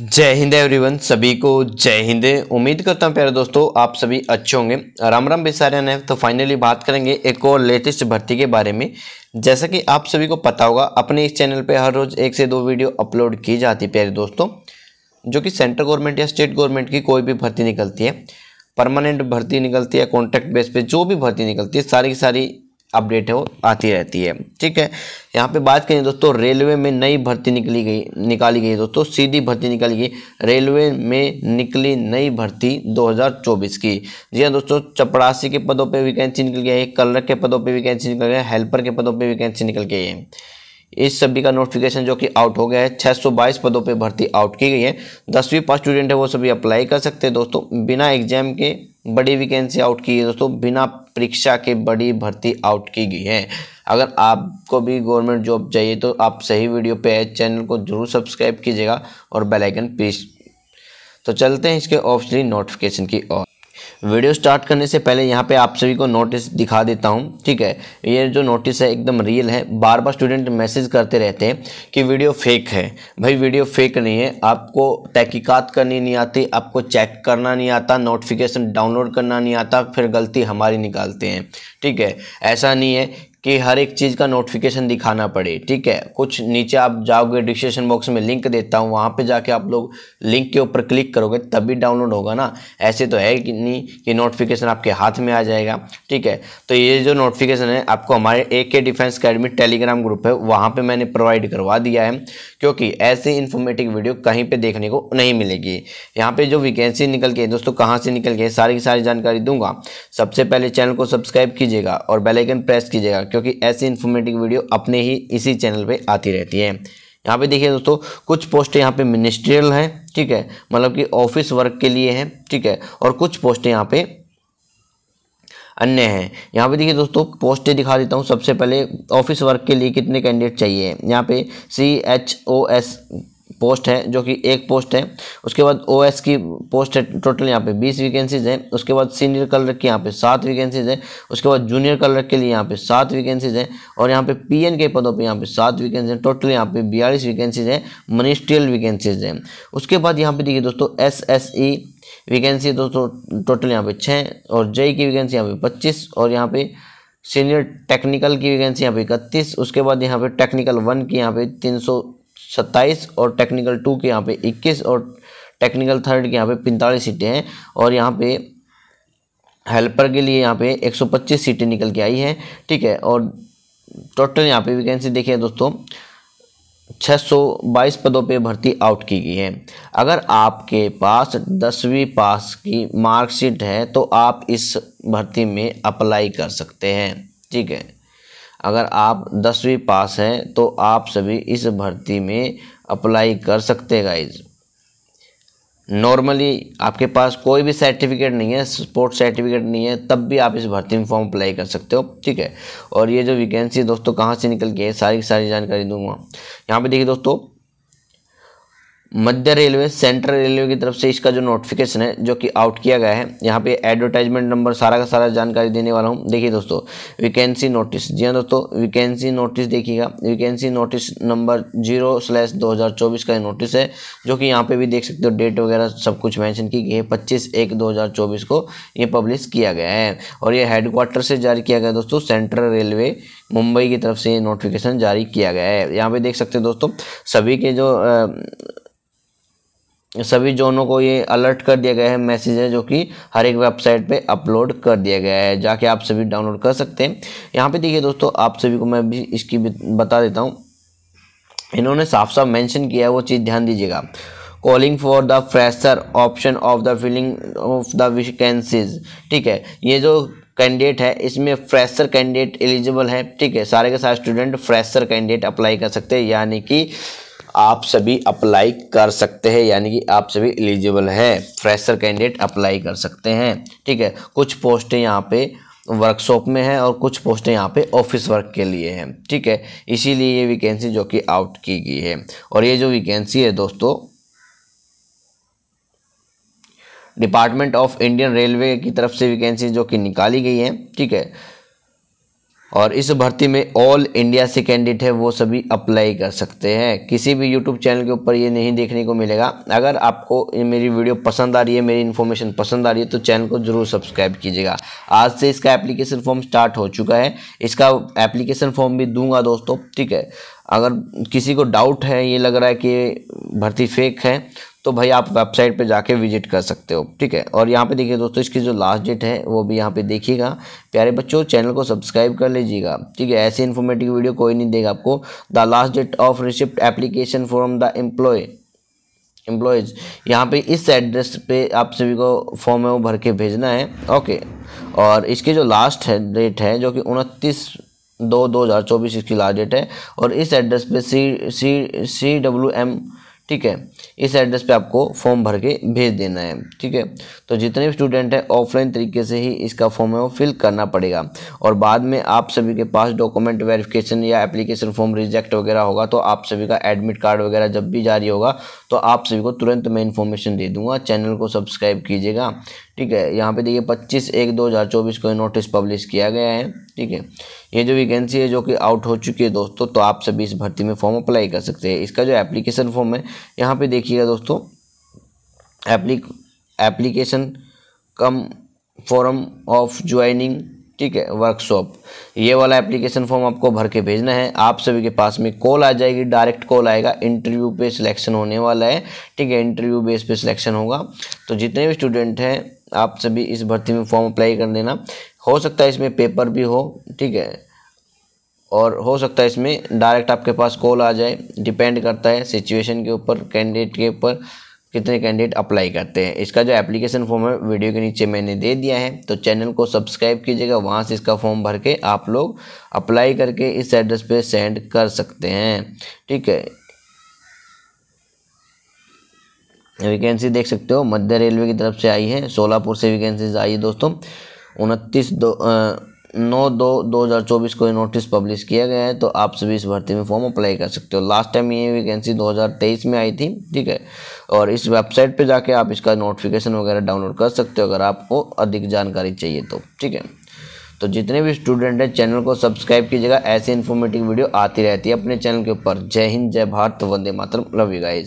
जय हिंद एवरीवन सभी को जय हिंद उम्मीद करता हूँ प्यारे दोस्तों आप सभी अच्छे होंगे राम राम बिसारियन ने तो फाइनली बात करेंगे एक और लेटेस्ट भर्ती के बारे में जैसा कि आप सभी को पता होगा अपने इस चैनल पे हर रोज़ एक से दो वीडियो अपलोड की जाती है प्यारे दोस्तों जो कि सेंट्रल गवर्नमेंट या स्टेट गवर्नमेंट की कोई भी भर्ती निकलती है परमानेंट भर्ती निकलती है कॉन्ट्रैक्ट बेस पर जो भी भर्ती निकलती है सारी की सारी अपडेट है वो आती रहती है ठीक है यहाँ पे बात करें दोस्तों रेलवे में नई भर्ती निकली गई निकाली गई दोस्तों सीधी भर्ती निकाली गई रेलवे में निकली नई भर्ती 2024 की जी हाँ दोस्तों चपरासी के पदों पे वैकेंसी निकल गई है कलर के पदों पे वैकेंसी निकल गई है हेल्पर के पदों पे वैकेंसी निकल गई है इस सभी का नोटिफिकेशन जो कि आउट हो गया है 622 पदों पे भर्ती आउट की गई है दसवीं पास स्टूडेंट है वो सभी अप्लाई कर सकते हैं दोस्तों बिना एग्जाम के बड़ी वैकेंसी आउट की है दोस्तों बिना परीक्षा के बड़ी भर्ती आउट की गई है अगर आपको भी गवर्नमेंट जॉब चाहिए तो आप सही वीडियो पे है चैनल को जरूर सब्सक्राइब कीजिएगा और बेल आइकन प्लीज तो चलते हैं इसके ऑफिशली नोटिफिकेशन की ओर वीडियो स्टार्ट करने से पहले यहाँ पे आप सभी को नोटिस दिखा देता हूँ ठीक है ये जो नोटिस है एकदम रियल है बार बार स्टूडेंट मैसेज करते रहते हैं कि वीडियो फेक है भाई वीडियो फेक नहीं है आपको तहकीकात करनी नहीं आती आपको चेक करना नहीं आता नोटिफिकेशन डाउनलोड करना नहीं आता फिर गलती हमारी निकालते हैं ठीक है ऐसा नहीं है कि हर एक चीज़ का नोटिफिकेशन दिखाना पड़े ठीक है कुछ नीचे आप जाओगे डिस्क्रिप्शन बॉक्स में लिंक देता हूँ वहाँ पे जाके आप लोग लिंक के ऊपर क्लिक करोगे तभी डाउनलोड होगा ना ऐसे तो है कि नहीं कि नोटिफिकेशन आपके हाथ में आ जाएगा ठीक है तो ये जो नोटिफिकेशन है आपको हमारे ए के डिफेंस अकेडमी टेलीग्राम ग्रुप है वहाँ पर मैंने प्रोवाइड करवा दिया है क्योंकि ऐसी इन्फॉर्मेटिव वीडियो कहीं पर देखने को नहीं मिलेगी यहाँ पर जो वैकेंसी निकल के दोस्तों कहाँ से निकल के सारी की सारी जानकारी दूंगा सबसे पहले चैनल को सब्सक्राइब कीजिएगा और बेलाइकन प्रेस कीजिएगा क्योंकि ऐसी इन्फॉर्मेटिव वीडियो अपने ही इसी चैनल पर आती रहती है यहाँ पे देखिए दोस्तों कुछ पोस्ट यहाँ पे मिनिस्ट्रियल हैं ठीक है मतलब कि ऑफिस वर्क के लिए हैं ठीक है और कुछ पोस्ट यहाँ पे अन्य हैं यहाँ पे देखिए दोस्तों पोस्टें दिखा देता हूँ सबसे पहले ऑफिस वर्क के लिए कितने कैंडिडेट चाहिए यहाँ पे C H O S post है जो कि एक पोस्ट है उसके बाद ओ एस की पोस्ट है टोटल यहाँ पे बीस वैकेंसीज हैं उसके बाद सीनियर कलर की यहाँ पे सात वैकेंसीज हैं उसके बाद जूनियर कलर के लिए यहाँ पे सात वैकेंसीज हैं और यहाँ पे पी एन के पदों पे यहाँ पे सात वैकेंसी हैं टोटल यहाँ पे बयालीस वैकेंसीज हैं मनिस्ट्रियल वैकेंसीज हैं उसके बाद यहाँ पे देखिए दोस्तों एस एस ई वैकेंसी दोस्तों टोटल यहाँ पे छः और जेई की वैकेंसी यहाँ पे पच्चीस और यहाँ पे सीनियर टेक्निकल की वैकेंसी यहाँ पे इकतीस उसके बाद यहाँ पे टेक्निकल वन की यहाँ पे तीन सौ सत्ताईस और टेक्निकल टू के यहाँ पे इक्कीस और टेक्निकल थर्ड के यहाँ पे पैंतालीस सीटें हैं और यहाँ पे हेल्पर के लिए यहाँ पे 125 सीटें निकल के आई हैं ठीक है और टोटल यहाँ पे वैकेंसी देखिए दोस्तों 622 पदों पे भर्ती आउट की गई है अगर आपके पास दसवीं पास की मार्कशीट है तो आप इस भर्ती में अप्लाई कर सकते हैं ठीक है अगर आप दसवीं पास हैं तो आप सभी इस भर्ती में अप्लाई कर सकते हैं गाइज नॉर्मली आपके पास कोई भी सर्टिफिकेट नहीं है स्पोर्ट्स सर्टिफिकेट नहीं है तब भी आप इस भर्ती में फॉर्म अप्लाई कर सकते हो ठीक है और ये जो वैकेंसी दोस्तों कहाँ से निकल के है सारी सारी जानकारी दूंगा यहाँ पे देखिए दोस्तों मध्य रेलवे सेंट्रल रेलवे की तरफ से इसका जो नोटिफिकेशन है जो कि आउट किया गया है यहाँ पे एडवर्टाइजमेंट नंबर सारा का सारा जानकारी देने वाला हूँ देखिए दोस्तों वैकेंसी नोटिस जी हाँ दोस्तों वैकेंसी नोटिस देखिएगा vacancy notice number zero slash दो हज़ार चौबीस का नोटिस है जो कि यहाँ पे भी देख सकते हो डेट वगैरह सब कुछ मैंशन की गई है पच्चीस एक दो हज़ार चौबीस को ये पब्लिश किया गया है और ये हेडक्वार्टर से जारी किया गया दोस्तों सेंट्रल रेलवे मुंबई की तरफ से ये नोटिफिकेशन जारी किया गया है यहाँ पर देख सकते हो दोस्तों सभी के जो सभी जोनों को ये अलर्ट कर दिया गया है मैसेज है जो कि हर एक वेबसाइट पे अपलोड कर दिया गया है जाके आप सभी डाउनलोड कर सकते हैं यहाँ पे देखिए दोस्तों आप सभी को मैं भी इसकी बता देता हूँ इन्होंने साफ साफ मेंशन किया है वो चीज़ ध्यान दीजिएगा calling for the fresher option of the filling of the vacancies ठीक है ये जो कैंडिडेट है इसमें फ्रेशर कैंडिडेट एलिजिबल है ठीक है सारे के सारे स्टूडेंट फ्रेशर कैंडिडेट अप्लाई कर सकते हैं यानी कि आप सभी अप्लाई कर सकते हैं यानी कि आप सभी एलिजिबल हैं फ्रेशर कैंडिडेट अप्लाई कर सकते हैं ठीक है कुछ पोस्टें यहाँ पे वर्कशॉप में है और कुछ पोस्टें यहाँ पे ऑफिस वर्क के लिए हैं ठीक है इसीलिए ये वैकेंसी जो कि आउट की गई है और ये जो वैकेंसी है दोस्तों डिपार्टमेंट ऑफ इंडियन रेलवे की तरफ से वैकेंसी जो कि निकाली गई है ठीक है और इस भर्ती में ऑल इंडिया से कैंडिडेट है वो सभी अप्लाई कर सकते हैं किसी भी यूट्यूब चैनल के ऊपर ये नहीं देखने को मिलेगा अगर आपको मेरी वीडियो पसंद आ रही है मेरी इन्फॉर्मेशन पसंद आ रही है तो चैनल को ज़रूर सब्सक्राइब कीजिएगा आज से इसका एप्लीकेशन फॉर्म स्टार्ट हो चुका है इसका एप्लीकेशन फॉर्म भी दूंगा दोस्तों ठीक है अगर किसी को डाउट है ये लग रहा है कि भर्ती फेक है तो भाई आप वेबसाइट पे जाके विजिट कर सकते हो ठीक है और यहाँ पे देखिए दोस्तों इसकी जो लास्ट डेट है वो भी यहाँ पे देखिएगा प्यारे बच्चों चैनल को सब्सक्राइब कर लीजिएगा ठीक है ऐसी इन्फॉर्मेटिव वीडियो कोई नहीं देगा आपको the last date of receipt application from the employ employees यहाँ पे इस एड्रेस पे आप सभी को फॉर्म है वो भर के भेजना है ओके और इसकी जो लास्ट है डेट है जो कि उनतीस दो दो हज़ार चौबीस इसकी लास्ट डेट है और इस एड्रेस पे सी सी सी डब्ल्यू एम ठीक है इस एड्रेस पे आपको फॉर्म भर के भेज देना है ठीक है तो जितने भी स्टूडेंट हैं ऑफलाइन तरीके से ही इसका फॉर्म है वो फिल करना पड़ेगा और बाद में आप सभी के पास डॉक्यूमेंट वेरिफिकेशन या एप्लीकेशन फॉर्म रिजेक्ट वगैरह होगा तो आप सभी का एडमिट कार्ड वगैरह जब भी जारी होगा तो आप सभी को तुरंत मैं इन्फॉर्मेशन दे दूंगा चैनल को सब्सक्राइब कीजिएगा ठीक है यहाँ पे देखिए 25 एक 2024 को नोटिस पब्लिश किया गया है ठीक है ये जो वैकेंसी है जो कि आउट हो चुकी है दोस्तों तो आप सभी इस भर्ती में फॉर्म अप्लाई कर सकते हैं इसका जो एप्लीकेशन फॉर्म है यहाँ पे देखिएगा दोस्तों एप्ली application cum form of joining ठीक है वर्कशॉप ये वाला एप्लीकेशन फॉर्म आपको भर के भेजना है आप सभी के पास में कॉल आ जाएगी डायरेक्ट कॉल आएगा इंटरव्यू पे सिलेक्शन होने वाला है ठीक है इंटरव्यू बेस पे सिलेक्शन होगा तो जितने भी स्टूडेंट हैं आप सभी इस भर्ती में फॉर्म अप्लाई कर देना हो सकता है इसमें पेपर भी हो ठीक है और हो सकता है इसमें डायरेक्ट आपके पास कॉल आ जाए डिपेंड करता है सिचुएशन के ऊपर कैंडिडेट के ऊपर कितने कैंडिडेट अप्लाई करते हैं इसका जो एप्लीकेशन फॉर्म है वीडियो के नीचे मैंने दे दिया है तो चैनल को सब्सक्राइब कीजिएगा वहाँ से इसका फॉर्म भर के आप लोग अप्लाई करके इस एड्रेस पे सेंड कर सकते हैं ठीक है वैकेंसी देख सकते हो मध्य रेलवे की तरफ से आई है सोलापुर से वैकेंसीज आई है दोस्तों उनतीस दो नौ दो दो हज़ार चौबीस को ये नोटिस पब्लिश किया गया है तो आप सभी इस भर्ती में फॉर्म अप्लाई कर सकते हो लास्ट टाइम ये वैकेंसी 2023 में आई थी ठीक है और इस वेबसाइट पे जाके आप इसका नोटिफिकेशन वगैरह डाउनलोड कर सकते हो अगर आपको अधिक जानकारी चाहिए तो ठीक है तो जितने भी स्टूडेंट हैं चैनल को सब्सक्राइब कीजिएगा ऐसी इन्फॉर्मेटिव वीडियो आती रहती है अपने चैनल के ऊपर जय हिंद जय भारत वंदे मातरम लव यू गाइज